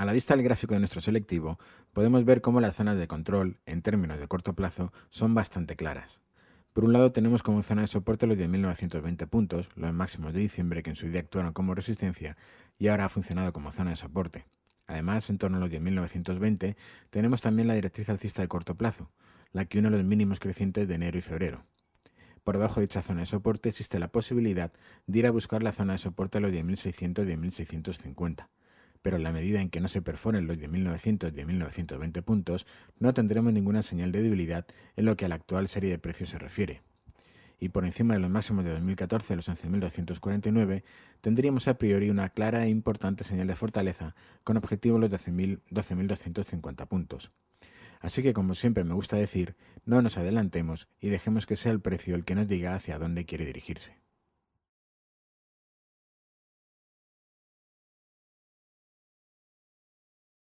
A la vista del gráfico de nuestro selectivo, podemos ver cómo las zonas de control, en términos de corto plazo, son bastante claras. Por un lado tenemos como zona de soporte los 10.920 puntos, los máximos de diciembre que en su día actuaron como resistencia y ahora ha funcionado como zona de soporte. Además, en torno a los 10.920 tenemos también la directriz alcista de corto plazo, la que une los mínimos crecientes de enero y febrero. Por debajo de dicha zona de soporte existe la posibilidad de ir a buscar la zona de soporte de los 10.600 y 10.650 pero en la medida en que no se perforen los 10.900 y 10.920 puntos, no tendremos ninguna señal de debilidad en lo que a la actual serie de precios se refiere. Y por encima de los máximos de 2014, los 11.249, tendríamos a priori una clara e importante señal de fortaleza, con objetivo los 12.250 puntos. Así que, como siempre me gusta decir, no nos adelantemos y dejemos que sea el precio el que nos diga hacia dónde quiere dirigirse.